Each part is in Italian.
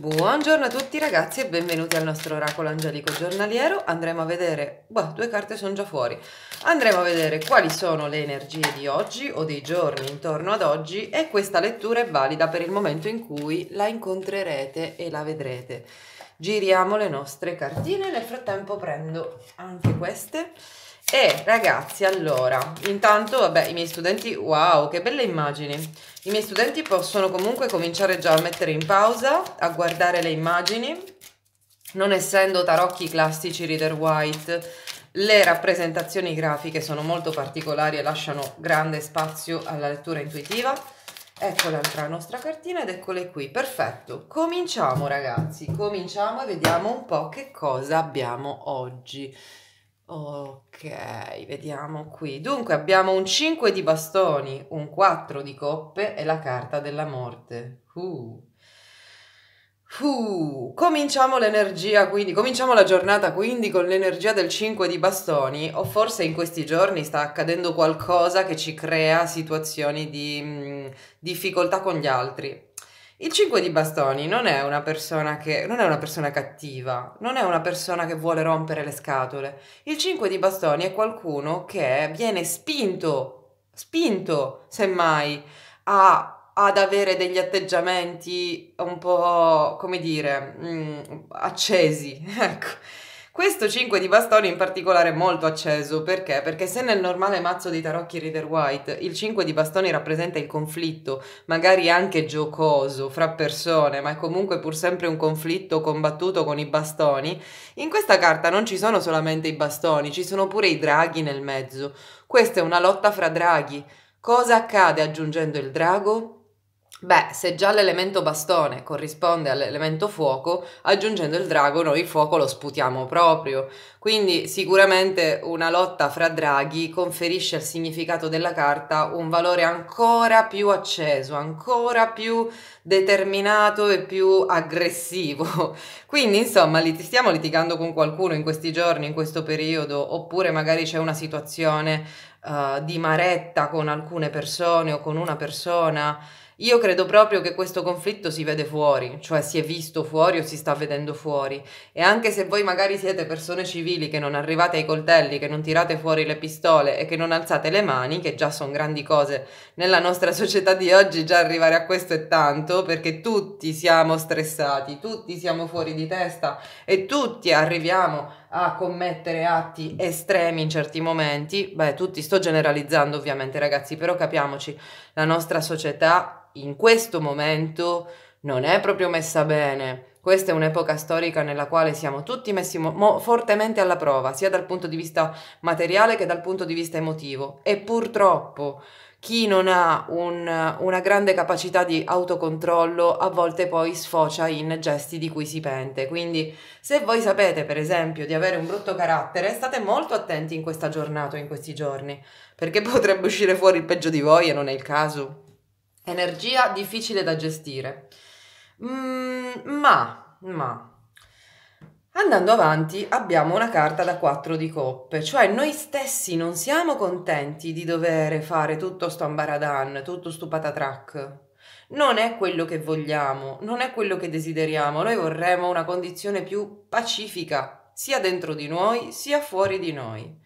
Buongiorno a tutti ragazzi e benvenuti al nostro oracolo angelico giornaliero. Andremo a vedere, boh, due carte sono già fuori. Andremo a vedere quali sono le energie di oggi o dei giorni intorno ad oggi e questa lettura è valida per il momento in cui la incontrerete e la vedrete. Giriamo le nostre cartine, nel frattempo prendo anche queste. E eh, ragazzi, allora, intanto, vabbè, i miei studenti, wow, che belle immagini. I miei studenti possono comunque cominciare già a mettere in pausa, a guardare le immagini, non essendo tarocchi classici reader white, le rappresentazioni grafiche sono molto particolari e lasciano grande spazio alla lettura intuitiva. Ecco l'altra nostra cartina ed eccole qui, perfetto. Cominciamo ragazzi, cominciamo e vediamo un po' che cosa abbiamo oggi. Ok, vediamo qui. Dunque abbiamo un 5 di bastoni, un 4 di coppe e la carta della morte. Uh. Uh. cominciamo l'energia quindi, cominciamo la giornata quindi con l'energia del 5 di bastoni o forse in questi giorni sta accadendo qualcosa che ci crea situazioni di mh, mm, difficoltà con gli altri il 5 di bastoni non è una persona che non è una persona cattiva, non è una persona che vuole rompere le scatole. Il 5 di bastoni è qualcuno che viene spinto, spinto semmai a ad avere degli atteggiamenti un po', come dire, mh, mm, accesi, ecco, questo 5 di bastoni in particolare è molto acceso, perché? Perché se nel normale mazzo dei tarocchi Reader White il 5 di bastoni rappresenta il conflitto, magari anche giocoso, fra persone, ma è comunque pur sempre un conflitto combattuto con i bastoni, in questa carta non ci sono solamente i bastoni, ci sono pure i draghi nel mezzo. Questa è una lotta fra draghi. Cosa accade aggiungendo il drago? Beh, se già l'elemento bastone corrisponde all'elemento fuoco, aggiungendo il drago noi il fuoco lo sputiamo proprio. Quindi sicuramente una lotta fra draghi conferisce al significato della carta un valore ancora più acceso, ancora più determinato e più aggressivo. Quindi insomma, li, stiamo litigando con qualcuno in questi giorni, in questo periodo, oppure magari c'è una situazione uh, di maretta con alcune persone o con una persona io credo proprio che questo conflitto si vede fuori, cioè si è visto fuori o si sta vedendo fuori. E anche se voi magari siete persone civili che non arrivate ai coltelli, che non tirate fuori le pistole e che non alzate le mani, che già sono grandi cose nella nostra società di oggi, già arrivare a questo è tanto perché tutti siamo stressati, tutti siamo fuori di testa e tutti arriviamo a commettere atti estremi in certi momenti, beh, tutti sto generalizzando ovviamente ragazzi, però capiamoci, la nostra società in questo momento non è proprio messa bene. Questa è un'epoca storica nella quale siamo tutti messi mo- fortemente alla prova, sia dal punto di vista materiale che dal punto di vista emotivo. E purtroppo chi non ha un, una grande capacità di autocontrollo a volte poi sfocia in gesti di cui si pente. Quindi se voi sapete per esempio di avere un brutto carattere, state molto attenti in questa giornata o in questi giorni, perché potrebbe uscire fuori il peggio di voi e non è il caso. Energia difficile da gestire. Mm, ma, ma, Andando avanti abbiamo una carta da 4 di coppe, cioè noi stessi non siamo contenti di dover fare tutto sto ambaradan, tutto sto patatrack. Non è quello che vogliamo, non è quello che desideriamo, noi vorremmo una condizione più pacifica, sia dentro di noi sia fuori di noi.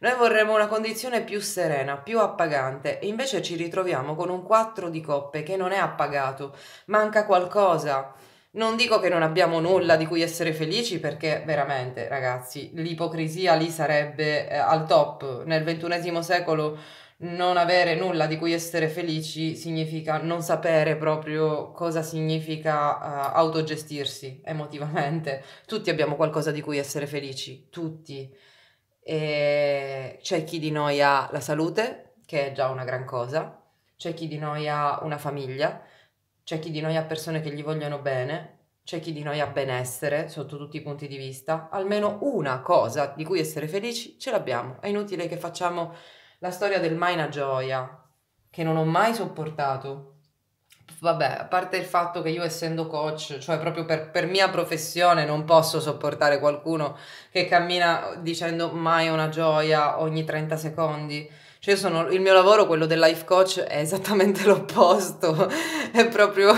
Noi vorremmo una condizione più serena, più appagante, e invece ci ritroviamo con un 4 di coppe che non è appagato, manca qualcosa non dico che non abbiamo nulla di cui essere felici perché veramente, ragazzi, l'ipocrisia lì sarebbe eh, al top. Nel ventunesimo secolo non avere nulla di cui essere felici significa non sapere proprio cosa significa uh, autogestirsi emotivamente. Tutti abbiamo qualcosa di cui essere felici, tutti. E c'è chi di noi ha la salute, che è già una gran cosa, c'è chi di noi ha una famiglia, c'è chi di noi ha persone che gli vogliono bene, c'è chi di noi ha benessere sotto tutti i punti di vista, almeno una cosa di cui essere felici ce l'abbiamo. È inutile che facciamo la storia del mai una gioia, che non ho mai sopportato, vabbè, a parte il fatto che io essendo coach, cioè proprio per, per, mia professione, non posso sopportare qualcuno che cammina dicendo mai una gioia ogni 30 secondi. Cioè sono, il mio lavoro, quello del life coach, è esattamente l'opposto, è proprio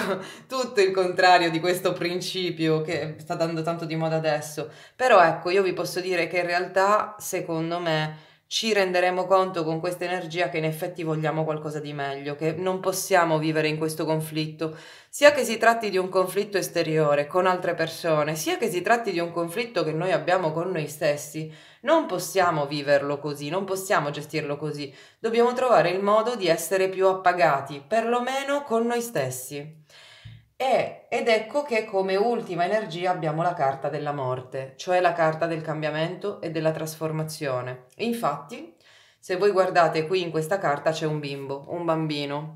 tutto il contrario di questo principio che sta dando tanto di moda adesso. Però ecco, io vi posso dire che in realtà, secondo me, ci renderemo conto con questa energia che in effetti vogliamo qualcosa di meglio, che non possiamo vivere in questo conflitto, sia che si tratti di un conflitto esteriore con altre persone, sia che si tratti di un conflitto che noi abbiamo con noi stessi, non possiamo viverlo così, non possiamo gestirlo così, dobbiamo trovare il modo di essere più appagati, perlomeno con noi stessi. E, ed ecco che come ultima energia abbiamo la carta della morte, cioè la carta del cambiamento e della trasformazione. Infatti, se voi guardate qui in questa carta c'è un bimbo, un bambino,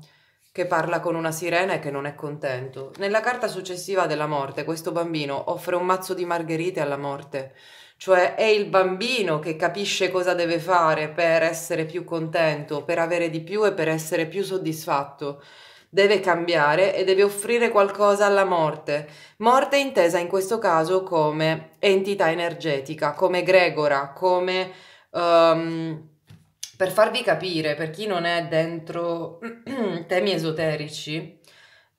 che parla con una sirena e che non è contento. Nella carta successiva della morte, questo bambino offre un mazzo di margherite alla morte, cioè è il bambino che capisce cosa deve fare per essere più contento, per avere di più e per essere più soddisfatto deve cambiare e deve offrire qualcosa alla morte, morte intesa in questo caso come entità energetica, come egregora, come... Um, per farvi capire, per chi non è dentro temi esoterici,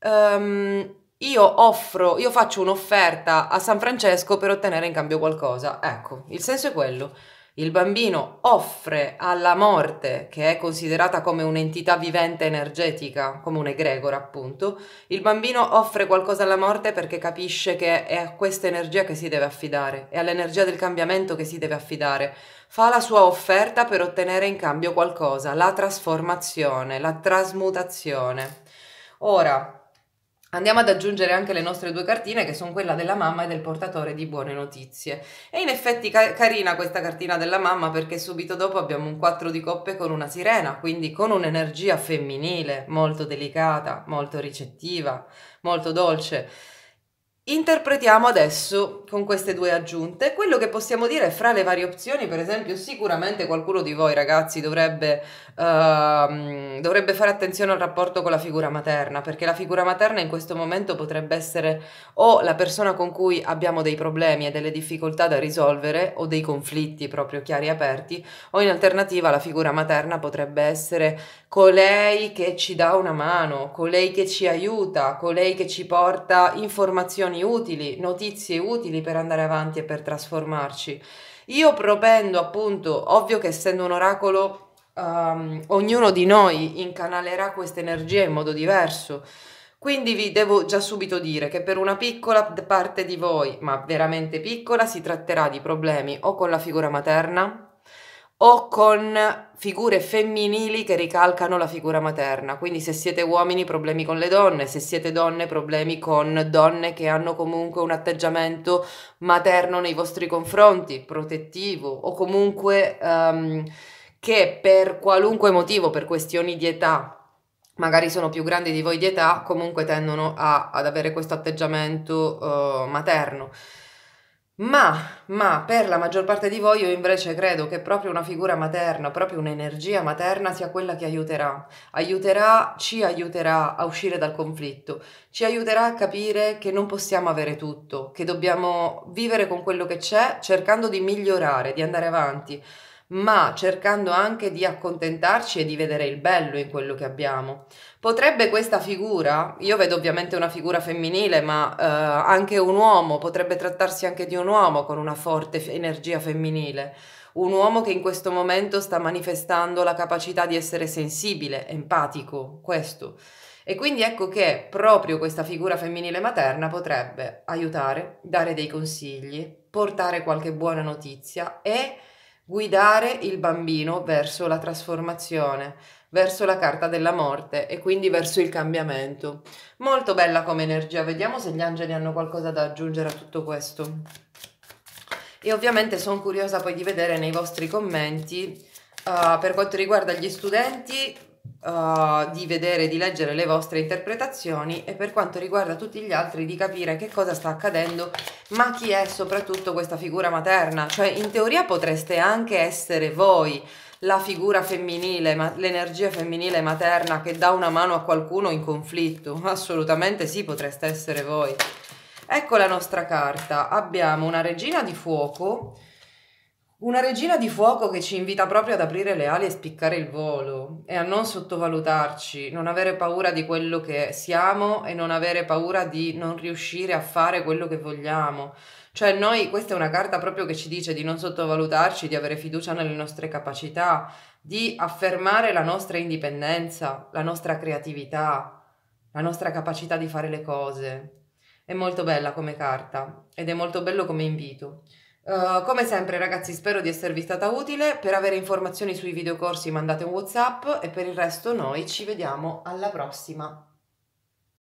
um, io offro, io faccio un'offerta a San Francesco per ottenere in cambio qualcosa. Ecco, il senso è quello il bambino offre alla morte, che è considerata come un'entità vivente energetica, come un'egregora appunto, il bambino offre qualcosa alla morte perché capisce che è a questa energia che si deve affidare, è all'energia del cambiamento che si deve affidare. Fa la sua offerta per ottenere in cambio qualcosa, la trasformazione, la trasmutazione. Ora, Andiamo ad aggiungere anche le nostre due cartine che sono quella della mamma e del portatore di buone notizie. E in effetti ca- carina questa cartina della mamma perché subito dopo abbiamo un 4 di coppe con una sirena, quindi con un'energia femminile molto delicata, molto ricettiva, molto dolce. Interpretiamo adesso con queste due aggiunte quello che possiamo dire fra le varie opzioni, per esempio sicuramente qualcuno di voi ragazzi dovrebbe, uh, dovrebbe, fare attenzione al rapporto con la figura materna, perché la figura materna in questo momento potrebbe essere o la persona con cui abbiamo dei problemi e delle difficoltà da risolvere o dei conflitti proprio chiari e aperti, o in alternativa la figura materna potrebbe essere colei che ci dà una mano, colei che ci aiuta, colei che ci porta informazioni informazioni utili, notizie utili per andare avanti e per trasformarci. Io propendo appunto, ovvio che essendo un oracolo, um, ognuno di noi incanalerà questa energia in modo diverso. Quindi vi devo già subito dire che per una piccola parte di voi, ma veramente piccola, si tratterà di problemi o con la figura materna, o con figure femminili che ricalcano la figura materna. Quindi se siete uomini problemi con le donne, se siete donne problemi con donne che hanno comunque un atteggiamento materno nei vostri confronti, protettivo o comunque um, che per qualunque motivo, per questioni di età, magari sono più grandi di voi di età, comunque tendono a, ad avere questo atteggiamento uh, materno. Ma, ma per la maggior parte di voi io invece credo che proprio una figura materna, proprio un'energia materna sia quella che aiuterà, aiuterà, ci aiuterà a uscire dal conflitto, ci aiuterà a capire che non possiamo avere tutto, che dobbiamo vivere con quello che c'è cercando di migliorare, di andare avanti, ma cercando anche di accontentarci e di vedere il bello in quello che abbiamo. Potrebbe questa figura, io vedo ovviamente una figura femminile, ma eh, anche un uomo, potrebbe trattarsi anche di un uomo con una forte energia femminile, un uomo che in questo momento sta manifestando la capacità di essere sensibile, empatico, questo. E quindi ecco che proprio questa figura femminile materna potrebbe aiutare, dare dei consigli, portare qualche buona notizia e guidare il bambino verso la trasformazione, verso la carta della morte e quindi verso il cambiamento. Molto bella come energia, vediamo se gli angeli hanno qualcosa da aggiungere a tutto questo. E ovviamente sono curiosa poi di vedere nei vostri commenti uh, per quanto riguarda gli studenti uh, di vedere di leggere le vostre interpretazioni e per quanto riguarda tutti gli altri di capire che cosa sta accadendo, ma chi è soprattutto questa figura materna. Cioè in teoria potreste anche essere voi la figura femminile, ma- l'energia femminile materna che dà una mano a qualcuno in conflitto. Assolutamente sì, potreste essere voi. Ecco la nostra carta. Abbiamo una regina di fuoco una regina di fuoco che ci invita proprio ad aprire le ali e spiccare il volo e a non sottovalutarci, non avere paura di quello che siamo e non avere paura di non riuscire a fare quello che vogliamo. Cioè noi, questa è una carta proprio che ci dice di non sottovalutarci, di avere fiducia nelle nostre capacità, di affermare la nostra indipendenza, la nostra creatività, la nostra capacità di fare le cose. È molto bella come carta ed è molto bello come invito. Eh, come sempre ragazzi spero di esservi stata utile, per avere informazioni sui videocorsi mandate un Whatsapp e per il resto noi ci vediamo alla prossima.